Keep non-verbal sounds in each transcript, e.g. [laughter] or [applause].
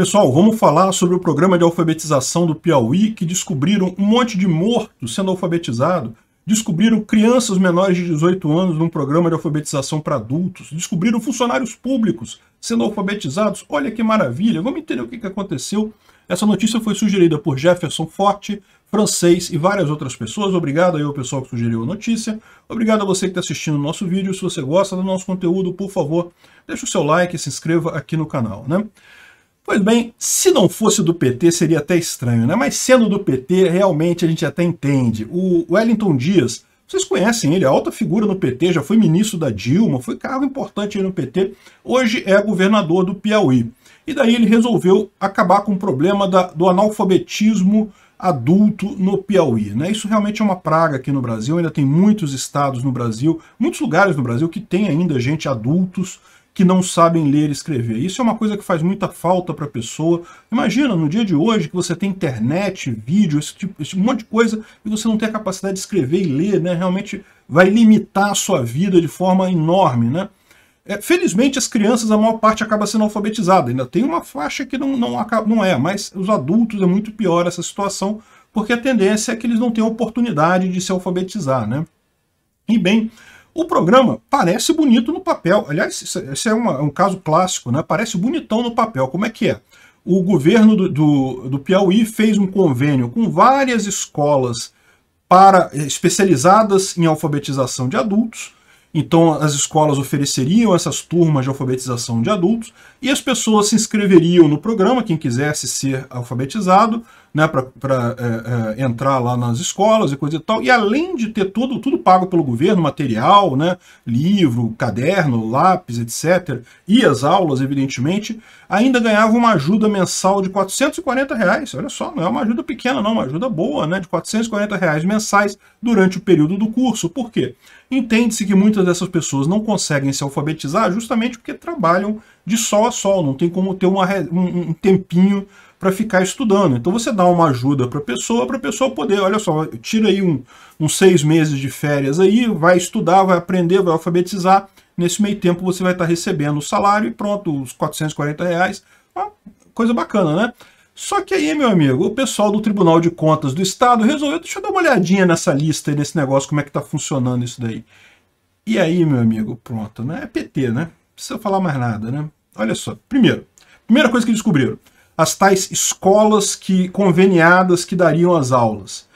Pessoal, vamos falar sobre o programa de alfabetização do Piauí, que descobriram um monte de mortos sendo alfabetizado, descobriram crianças menores de 18 anos num programa de alfabetização para adultos, descobriram funcionários públicos sendo alfabetizados. Olha que maravilha! Vamos entender o que aconteceu. Essa notícia foi sugerida por Jefferson Forte, francês e várias outras pessoas. Obrigado aí ao pessoal que sugeriu a notícia. Obrigado a você que está assistindo o nosso vídeo. Se você gosta do nosso conteúdo, por favor, deixe o seu like e se inscreva aqui no canal. Né? Pois bem, se não fosse do PT seria até estranho, né? Mas sendo do PT, realmente a gente até entende. O Wellington Dias, vocês conhecem ele, é alta figura no PT, já foi ministro da Dilma, foi cargo importante no PT, hoje é governador do Piauí. E daí ele resolveu acabar com o problema da, do analfabetismo adulto no Piauí. Né? Isso realmente é uma praga aqui no Brasil, ainda tem muitos estados no Brasil, muitos lugares no Brasil que tem ainda gente adultos que não sabem ler e escrever. Isso é uma coisa que faz muita falta para a pessoa. Imagina, no dia de hoje, que você tem internet, vídeo, esse, tipo, esse monte de coisa, e você não tem a capacidade de escrever e ler, né? Realmente vai limitar a sua vida de forma enorme, né? É, felizmente, as crianças, a maior parte acaba sendo alfabetizada. Ainda tem uma faixa que não, não, não é, mas os adultos é muito pior essa situação, porque a tendência é que eles não tenham oportunidade de se alfabetizar, né? E bem, o programa parece bonito no papel. Aliás, esse é uma, é um caso clássico, né? Parece bonitão no papel. Como é que é? O governo do, do, do Piauí fez um convênio com várias escolas para eh, especializadas em alfabetização de adultos. Então, as escolas ofereceriam essas turmas de alfabetização de adultos e as pessoas se inscreveriam no programa, quem quisesse ser alfabetizado, né, para é, é, entrar lá nas escolas e coisa e tal. E além de ter tudo, tudo pago pelo governo, material, né, livro, caderno, lápis, etc., e as aulas, evidentemente, ainda ganhava uma ajuda mensal de 440 reais. Olha só, não é uma ajuda pequena, não, uma ajuda boa, né, de 440 reais mensais durante o período do curso. Por quê? Entende-se que muitas dessas pessoas não conseguem se alfabetizar justamente porque trabalham de sol a sol, não tem como ter uma, um, um tempinho para ficar estudando. Então você dá uma ajuda para a pessoa, para a pessoa poder, olha só, tira aí um, uns seis meses de férias aí, vai estudar, vai aprender, vai alfabetizar. Nesse meio tempo você vai estar tá recebendo o salário e pronto, os 440 reais. Uma coisa bacana, né? Só que aí, meu amigo, o pessoal do Tribunal de Contas do Estado resolveu, deixa eu dar uma olhadinha nessa lista, nesse negócio, como é que está funcionando isso daí. E aí, meu amigo, pronto, né? É PT, né? Não precisa falar mais nada, né? Olha só, primeiro, primeira coisa que descobriram, as tais escolas que conveniadas que dariam as aulas.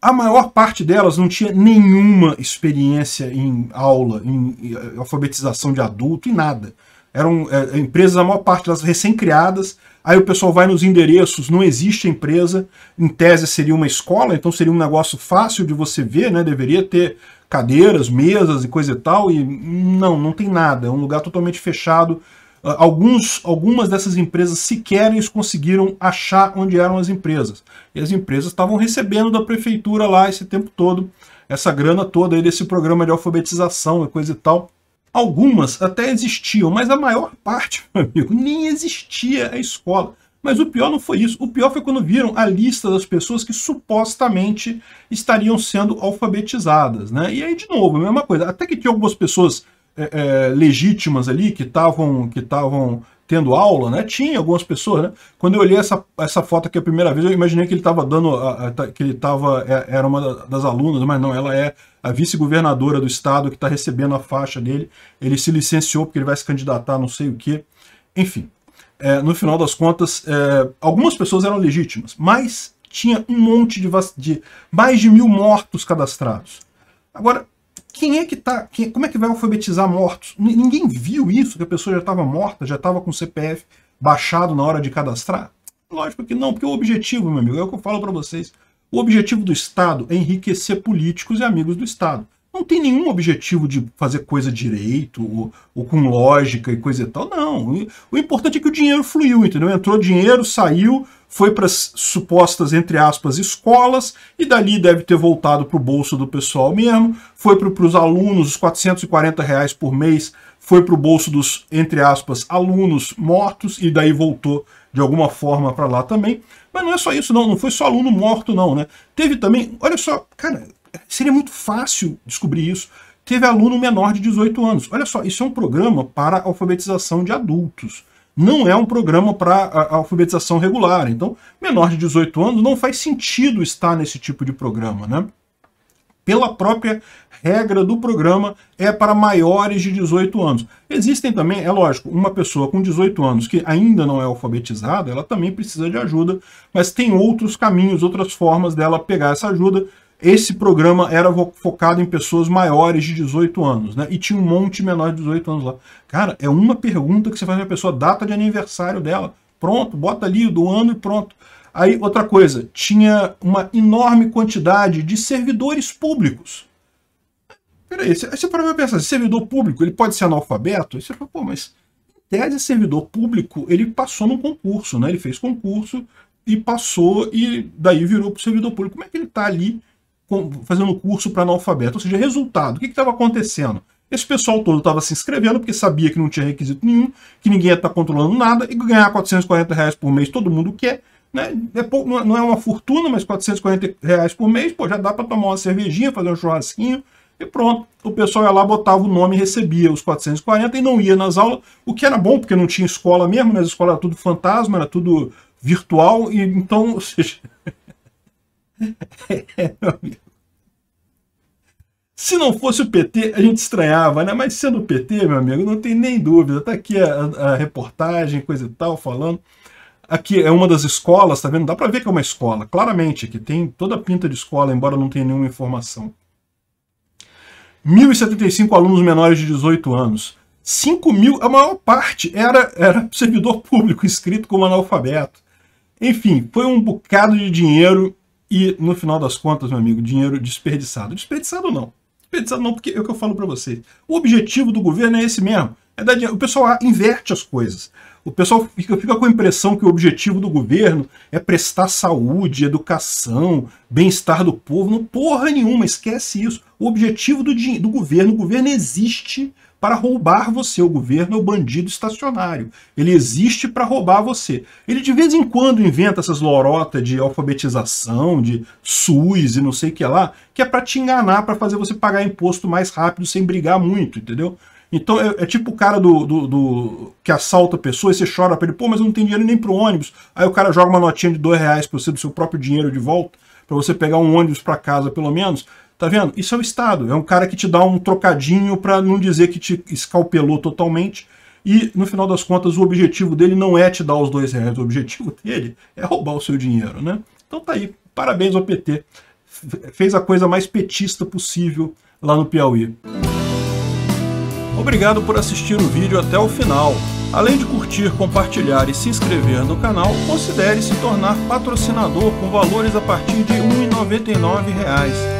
A maior parte delas não tinha nenhuma experiência em aula, em eh, alfabetização de adulto, em nada. Eram é, empresas, a maior parte delas recém-criadas, aí o pessoal vai nos endereços, não existe empresa, em tese seria uma escola, então seria um negócio fácil de você ver, né? deveria ter cadeiras, mesas e coisa e tal, e hum, não, não tem nada, é um lugar totalmente fechado, ah, alguns, algumas dessas empresas sequer eles conseguiram achar onde eram as empresas. E as empresas estavam recebendo da prefeitura lá esse tempo todo, essa grana toda aí desse programa de alfabetização e coisa e tal. Algumas até existiam, mas a maior parte, [laughs] meu amigo, nem existia a escola. Mas o pior não foi isso. O pior foi quando viram a lista das pessoas que supostamente estariam sendo alfabetizadas, né? E aí, de novo, a mesma coisa. Até que tinha algumas pessoas é, é, legítimas ali que estavam que estavam tendo aula, né? Tinha algumas pessoas, né? Quando eu olhei essa, essa foto aqui a primeira vez, eu imaginei que ele estava dando, a, a, tá, que ele estava é, era uma das alunas, mas não, ela é a vice-governadora do estado que está recebendo a faixa dele. Ele se licenciou porque ele vai se candidatar, não sei o que. Enfim, é, no final das contas, é, algumas pessoas eram legítimas, mas tinha um monte de, de mais de mil mortos cadastrados. Agora, quem é que tá. Quem, como é que vai alfabetizar mortos? Ninguém viu isso, que a pessoa já estava morta, já estava com o CPF baixado na hora de cadastrar? Lógico que não, porque o objetivo, meu amigo, é o que eu falo para vocês. O objetivo do Estado é enriquecer políticos e amigos do Estado não tem nenhum objetivo de fazer coisa direito, ou, ou, com lógica e coisa e tal, não. O importante é que o dinheiro fluiu, entendeu? Entrou dinheiro, saiu, foi para as supostas, entre aspas, escolas, e dali deve ter voltado para o bolso do pessoal mesmo, foi para os alunos, os 440 reais por mês, foi para o bolso dos, entre aspas, alunos mortos, e daí voltou de alguma forma para lá também. Mas não é só isso, não, não foi só aluno morto, não, né? Teve também, olha só, cara, seria muito fácil descobrir isso. Teve aluno menor de 18 anos. Olha só, isso é um programa para alfabetização de adultos. Não é um programa para ah, ah, alfabetização regular. Então, menor de 18 anos não faz sentido estar nesse tipo de programa, né? pela própria regra do programa, é para maiores de 18 anos. Existem também, é lógico, uma pessoa com 18 anos que ainda não é alfabetizada, ela também precisa de ajuda, mas tem outros caminhos, outras formas dela pegar essa ajuda esse programa era focado em pessoas maiores de 18 anos, né? E tinha um monte menor de 18 anos lá. Cara, é uma pergunta que você faz pra pessoa, data de aniversário dela. Pronto, bota ali do ano e pronto. Aí, outra coisa, tinha uma enorme quantidade de servidores públicos. Peraí, você, você para pensar, servidor público, ele pode ser analfabeto? Aí você fala, pô, mas tese servidor público, ele passou num concurso, né? Ele fez concurso e passou e daí virou pro servidor público. Como é que ele tá ali fazendo curso para analfabeto. Ou seja, resultado, o que estava acontecendo? Esse pessoal todo estava se inscrevendo porque sabia que não tinha requisito nenhum, que ninguém ia estar tá controlando nada e ganhar 440 reais por mês todo mundo quer. Né? É, é não é uma fortuna, mas 440 reais por mês pô, já dá para tomar uma cervejinha, fazer um churrasquinho e pronto. O pessoal ia lá, botava o nome e recebia os 440 e não ia nas aulas, o que era bom porque não tinha escola mesmo, né? as escolas era tudo fantasma, era tudo virtual, e então, [laughs] ou seja, [laughs] Se não fosse o PT, a gente estranhava, né? Mas sendo o PT, meu amigo, não tem nem dúvida. Tá aqui a, a reportagem, coisa e tal, falando. Aqui é uma das escolas, tá vendo? Dá para ver que é uma escola, claramente, que tem toda a pinta de escola, embora não tenha nenhuma informação. 1.075 alunos menores de 18 anos. 5 mil, a maior parte era, era servidor público inscrito como analfabeto. Enfim, foi um bocado de dinheiro e no final das contas, meu amigo, dinheiro desperdiçado. Desperdiçado não. Desperdiçado não, porque é o que eu falo para vocês. O objetivo do governo é esse mesmo. É dar dinheiro. O pessoal inverte as coisas. O pessoal fica, fica, com a impressão que o objetivo do governo é prestar saúde, educação, bem-estar do povo. Não porra nenhuma, esquece isso. O objetivo do, do governo, o governo existe para roubar você. O governo é o bandido estacionário. Ele existe para roubar você. Ele de vez em quando inventa essas lorotas de alfabetização, de SUS e não sei o que lá, que é para te enganar, para fazer você pagar imposto mais rápido sem brigar muito, entendeu? Então é, é, tipo o cara do, do, do que assalta e você chora para ele, pô, mas eu não tenho dinheiro nem pro ônibus. Aí o cara joga uma notinha de dois reais pra você do seu próprio dinheiro de volta, para você pegar um ônibus para casa pelo menos. Tá vendo? Isso é o Estado. É um cara que te dá um trocadinho para não dizer que te escalpelou totalmente. E, no final das contas, o objetivo dele não é te dar os dois reais. O objetivo dele é roubar o seu dinheiro, né? Então tá aí. Parabéns ao PT. Fez a coisa mais petista possível lá no Piauí. Obrigado por assistir o vídeo até o final. Além de curtir, compartilhar e se inscrever no canal, considere se tornar patrocinador com valores a partir de R$ 1,99